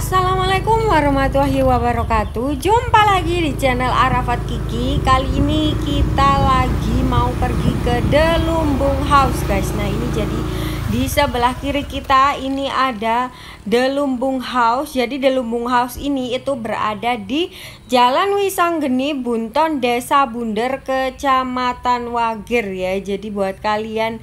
Assalamualaikum warahmatullahi wabarakatuh Jumpa lagi di channel Arafat Kiki Kali ini kita lagi mau pergi ke The Lumbung House guys Nah ini jadi di sebelah kiri kita ini ada The Lumbung House. Jadi The Lumbung House ini itu berada di Jalan Wisanggeni Bunton Desa Bunder Kecamatan Wagir ya. Jadi buat kalian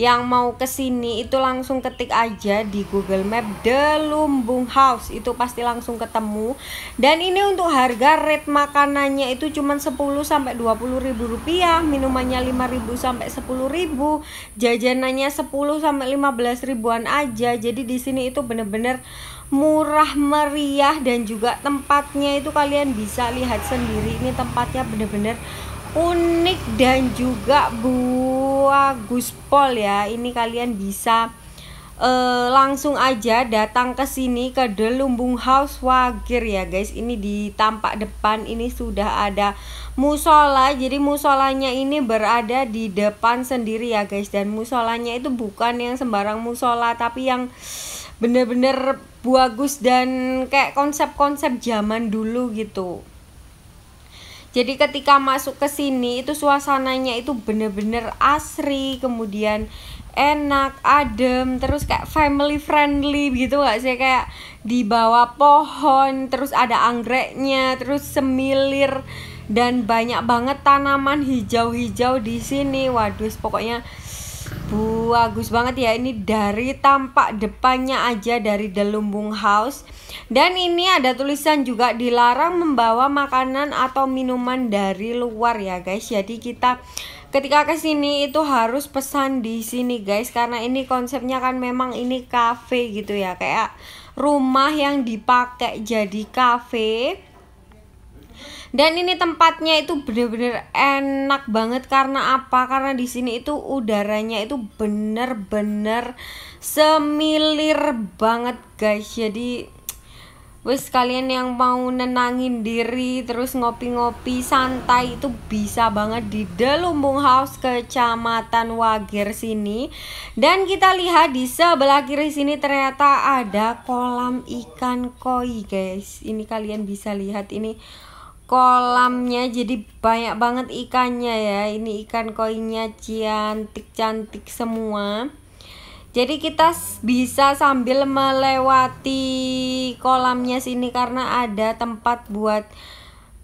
yang mau ke sini itu langsung ketik aja di Google Map The Lumbung House itu pasti langsung ketemu. Dan ini untuk harga rate makanannya itu cuma 10 sampai 20 ribu rupiah, minumannya 5 ribu sampai 10 ribu, jajanannya 10 sampai 15 ribuan aja. Jadi di sini itu bener-bener benar-benar murah meriah dan juga tempatnya itu kalian bisa lihat sendiri ini tempatnya benar-benar unik dan juga buah guspol ya ini kalian bisa uh, langsung aja datang ke sini ke The Lumbung House Wagir ya guys ini di tampak depan ini sudah ada musola jadi musolanya ini berada di depan sendiri ya guys dan musolanya itu bukan yang sembarang musola tapi yang bener-bener bagus dan kayak konsep-konsep zaman dulu gitu jadi ketika masuk ke sini itu suasananya itu bener-bener asri kemudian enak adem terus kayak family friendly gitu gak sih kayak di bawah pohon terus ada anggreknya terus semilir dan banyak banget tanaman hijau-hijau di sini waduh pokoknya bagus banget ya ini dari tampak depannya aja dari The Lumbung House dan ini ada tulisan juga dilarang membawa makanan atau minuman dari luar ya guys jadi kita ketika kesini itu harus pesan di sini guys karena ini konsepnya kan memang ini cafe gitu ya kayak rumah yang dipakai jadi cafe dan ini tempatnya itu bener-bener enak banget karena apa? Karena di sini itu udaranya itu bener-bener semilir banget guys. Jadi wes kalian yang mau nenangin diri terus ngopi-ngopi santai itu bisa banget di Delumbung House kecamatan Wagir sini dan kita lihat di sebelah kiri sini ternyata ada kolam ikan koi guys ini kalian bisa lihat ini kolamnya jadi banyak banget ikannya ya ini ikan koinnya cantik-cantik semua jadi kita bisa sambil melewati kolamnya sini karena ada tempat buat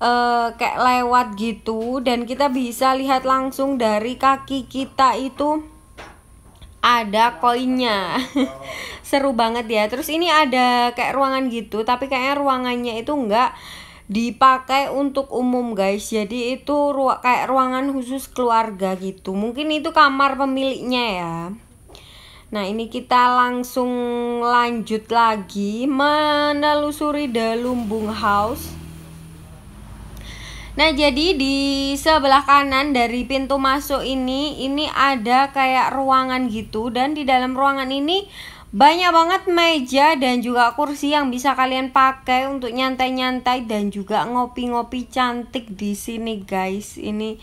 uh, kayak lewat gitu dan kita bisa lihat langsung dari kaki kita itu ada koinnya seru banget ya terus ini ada kayak ruangan gitu tapi kayaknya ruangannya itu enggak dipakai untuk umum guys jadi itu ru kayak ruangan khusus keluarga gitu mungkin itu kamar pemiliknya ya nah ini kita langsung lanjut lagi menelusuri The Lumbung House Nah jadi di sebelah kanan dari pintu masuk ini Ini ada kayak ruangan gitu Dan di dalam ruangan ini banyak banget meja dan juga kursi yang bisa kalian pakai untuk nyantai-nyantai dan juga ngopi-ngopi cantik di sini guys. Ini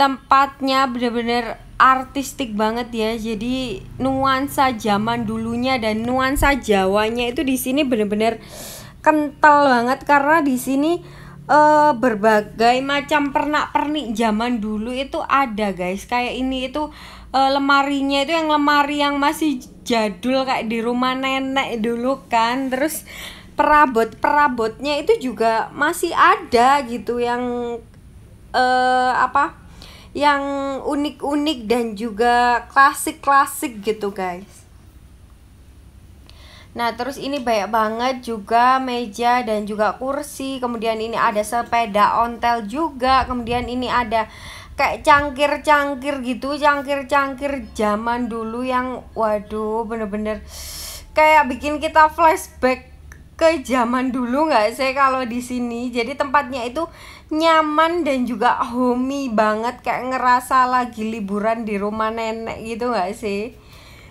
tempatnya bener-bener artistik banget ya. Jadi nuansa zaman dulunya dan nuansa Jawanya itu di sini bener-bener kental banget karena di sini uh, berbagai macam pernak-pernik zaman dulu itu ada guys. Kayak ini itu uh, lemarinya itu yang lemari yang masih jadul kayak di rumah nenek dulu kan terus perabot perabotnya itu juga masih ada gitu yang uh, apa yang unik-unik dan juga klasik-klasik gitu guys Nah terus ini banyak banget juga meja dan juga kursi Kemudian ini ada sepeda ontel juga Kemudian ini ada kayak cangkir-cangkir gitu cangkir-cangkir zaman dulu yang waduh bener-bener kayak bikin kita flashback ke zaman dulu nggak sih kalau di sini jadi tempatnya itu nyaman dan juga homey banget kayak ngerasa lagi liburan di rumah nenek gitu nggak sih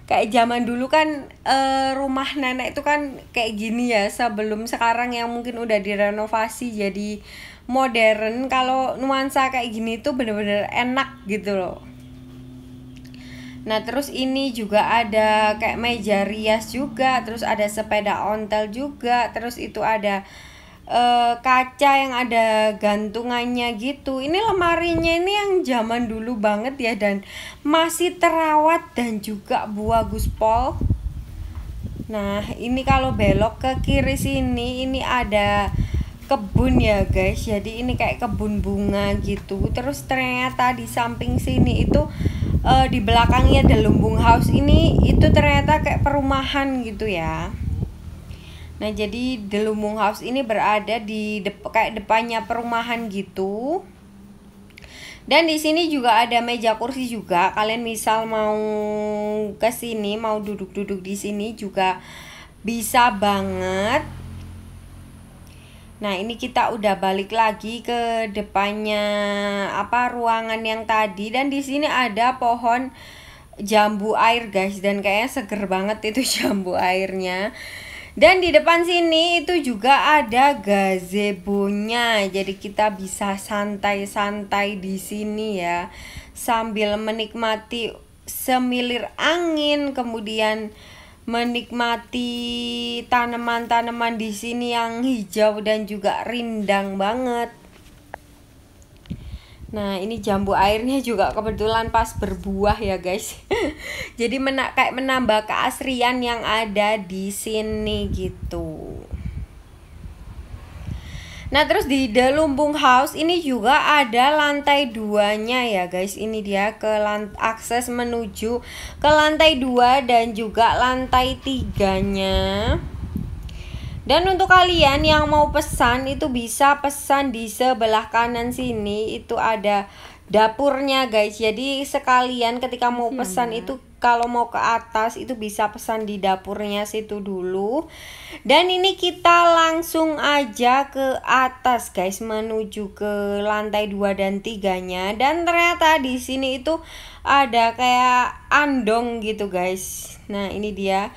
kayak zaman dulu kan uh, rumah nenek itu kan kayak gini ya sebelum sekarang yang mungkin udah direnovasi jadi modern kalau nuansa kayak gini tuh bener-bener enak gitu loh Nah terus ini juga ada kayak meja rias juga Terus ada sepeda ontel juga Terus itu ada uh, kaca yang ada gantungannya gitu Ini lemarinya ini yang zaman dulu banget ya Dan masih terawat dan juga buah guspol Nah ini kalau belok ke kiri sini Ini ada kebun ya guys jadi ini kayak kebun bunga gitu terus ternyata di samping sini itu uh, di belakangnya ada lumbung house ini itu ternyata kayak perumahan gitu ya nah jadi the lumbung house ini berada di dep kayak depannya perumahan gitu dan di sini juga ada meja kursi juga. Kalian misal mau ke sini, mau duduk-duduk di sini juga bisa banget Nah, ini kita udah balik lagi ke depannya apa ruangan yang tadi dan di sini ada pohon jambu air, guys. Dan kayaknya seger banget itu jambu airnya. Dan di depan sini itu juga ada gazebo nya Jadi kita bisa santai-santai di sini ya sambil menikmati semilir angin kemudian menikmati tanaman-tanaman di sini yang hijau dan juga rindang banget. Nah, ini jambu airnya juga kebetulan pas berbuah ya, guys. Jadi mena kayak menambah keasrian yang ada di sini gitu. Nah terus di The Lumbung House ini juga ada lantai duanya ya guys Ini dia ke lant akses menuju ke lantai dua dan juga lantai tiganya dan untuk kalian yang mau pesan itu bisa pesan di sebelah kanan sini itu ada dapurnya guys jadi sekalian ketika mau pesan hmm. itu kalau mau ke atas itu bisa pesan di dapurnya situ dulu dan ini kita langsung aja ke atas guys menuju ke lantai 2 dan 3 dan ternyata di sini itu ada kayak andong gitu guys nah ini dia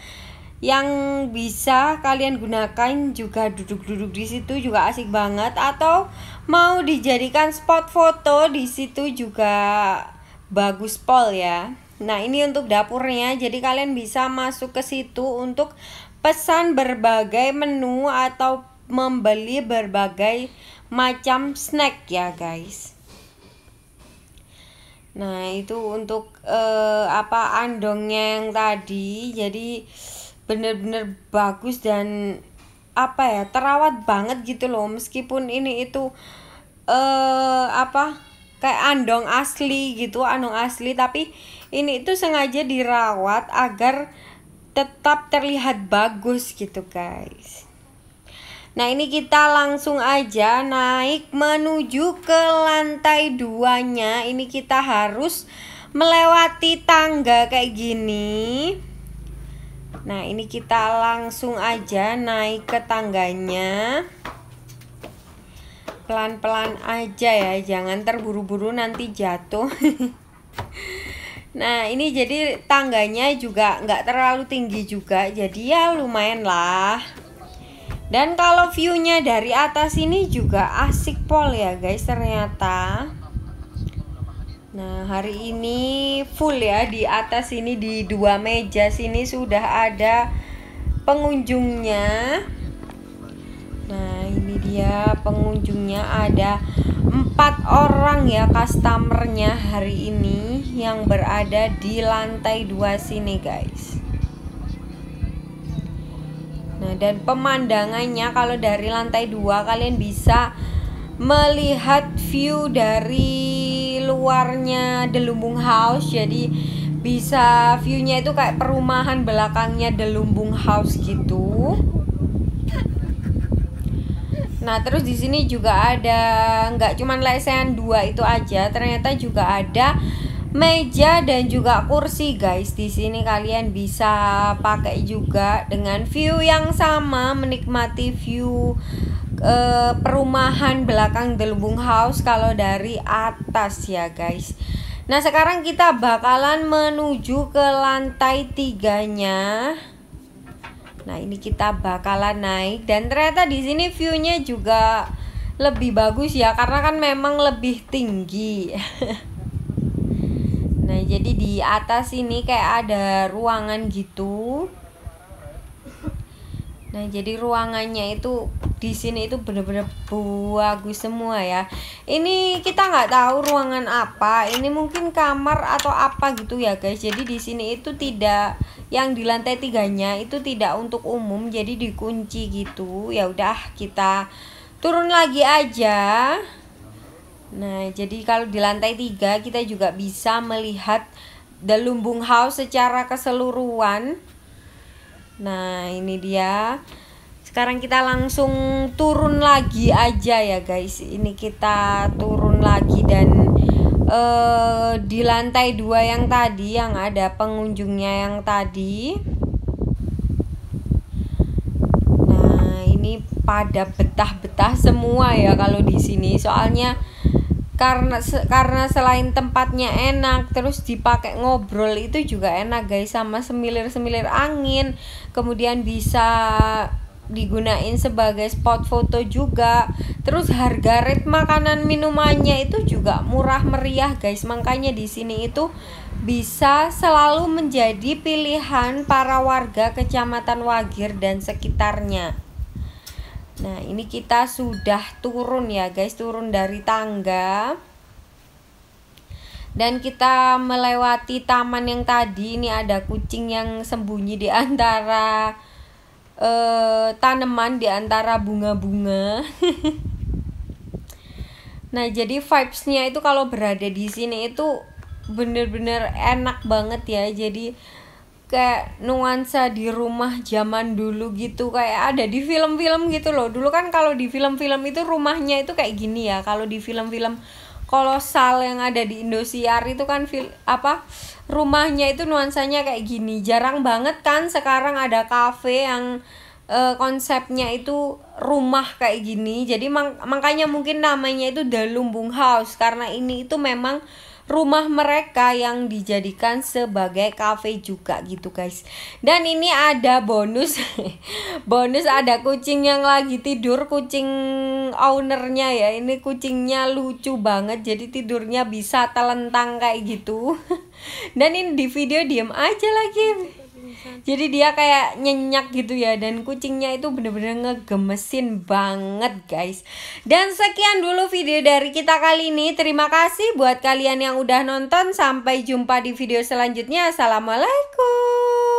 yang bisa kalian gunakan juga duduk-duduk di situ juga asik banget atau mau dijadikan spot foto di situ juga bagus pol ya Nah, ini untuk dapurnya. Jadi kalian bisa masuk ke situ untuk pesan berbagai menu atau membeli berbagai macam snack ya, guys. Nah, itu untuk eh, apa andongnya yang tadi. Jadi bener-bener bagus dan apa ya, terawat banget gitu loh. Meskipun ini itu eh apa kayak andong asli gitu, andong asli tapi ini itu sengaja dirawat agar tetap terlihat bagus gitu guys Nah ini kita langsung aja naik menuju ke lantai duanya Ini kita harus melewati tangga kayak gini Nah ini kita langsung aja naik ke tangganya Pelan-pelan aja ya jangan terburu-buru nanti jatuh Nah ini jadi tangganya juga nggak terlalu tinggi juga Jadi ya lumayan lah Dan kalau viewnya dari atas ini juga asik pol ya guys ternyata Nah hari ini full ya di atas ini di dua meja sini sudah ada pengunjungnya Nah ya pengunjungnya ada empat orang ya customernya hari ini yang berada di lantai dua sini guys Nah dan pemandangannya kalau dari lantai dua kalian bisa melihat view dari luarnya Delumbung House jadi bisa viewnya itu kayak perumahan belakangnya Delumbung House gitu Nah, terus di sini juga ada nggak cuman lesehan dua itu aja, ternyata juga ada meja dan juga kursi, guys. Di sini kalian bisa pakai juga dengan view yang sama, menikmati view eh, perumahan belakang The House kalau dari atas ya, guys. Nah, sekarang kita bakalan menuju ke lantai tiganya. Nah, ini kita bakalan naik dan ternyata di sini view-nya juga lebih bagus ya karena kan memang lebih tinggi. nah, jadi di atas ini kayak ada ruangan gitu. Nah, jadi ruangannya itu di sini itu benar-benar bagus semua ya. Ini kita nggak tahu ruangan apa. Ini mungkin kamar atau apa gitu ya, guys. Jadi di sini itu tidak yang di lantai tiganya itu tidak untuk umum, jadi dikunci gitu. Ya udah kita turun lagi aja. Nah, jadi kalau di lantai tiga kita juga bisa melihat The Lumbung House secara keseluruhan. Nah, ini dia. Sekarang kita langsung turun lagi aja ya, guys. Ini kita turun lagi dan uh, di lantai dua yang tadi yang ada pengunjungnya yang tadi. Nah, ini pada betah-betah semua ya kalau di sini. Soalnya karena karena selain tempatnya enak terus dipakai ngobrol itu juga enak guys sama semilir-semilir angin kemudian bisa digunain sebagai spot foto juga terus harga rate makanan minumannya itu juga murah meriah guys makanya di sini itu bisa selalu menjadi pilihan para warga kecamatan Wagir dan sekitarnya Nah, ini kita sudah turun ya, guys, turun dari tangga. Dan kita melewati taman yang tadi, ini ada kucing yang sembunyi di antara eh, tanaman, di antara bunga-bunga. nah, jadi vibes-nya itu kalau berada di sini itu bener-bener enak banget ya. Jadi kayak nuansa di rumah zaman dulu gitu kayak ada di film-film gitu loh dulu kan kalau di film-film itu rumahnya itu kayak gini ya kalau di film-film kolosal yang ada di Indosiar itu kan fil apa rumahnya itu nuansanya kayak gini jarang banget kan sekarang ada kafe yang e, konsepnya itu rumah kayak gini jadi mak makanya mungkin namanya itu The Lumbung House karena ini itu memang rumah mereka yang dijadikan sebagai cafe juga gitu guys dan ini ada bonus bonus ada kucing yang lagi tidur kucing ownernya ya ini kucingnya lucu banget jadi tidurnya bisa telentang kayak gitu dan ini di video diem aja lagi jadi dia kayak nyenyak gitu ya dan kucingnya itu bener-bener ngegemesin banget guys dan sekian dulu video dari kita kali ini terima kasih buat kalian yang udah nonton sampai jumpa di video selanjutnya assalamualaikum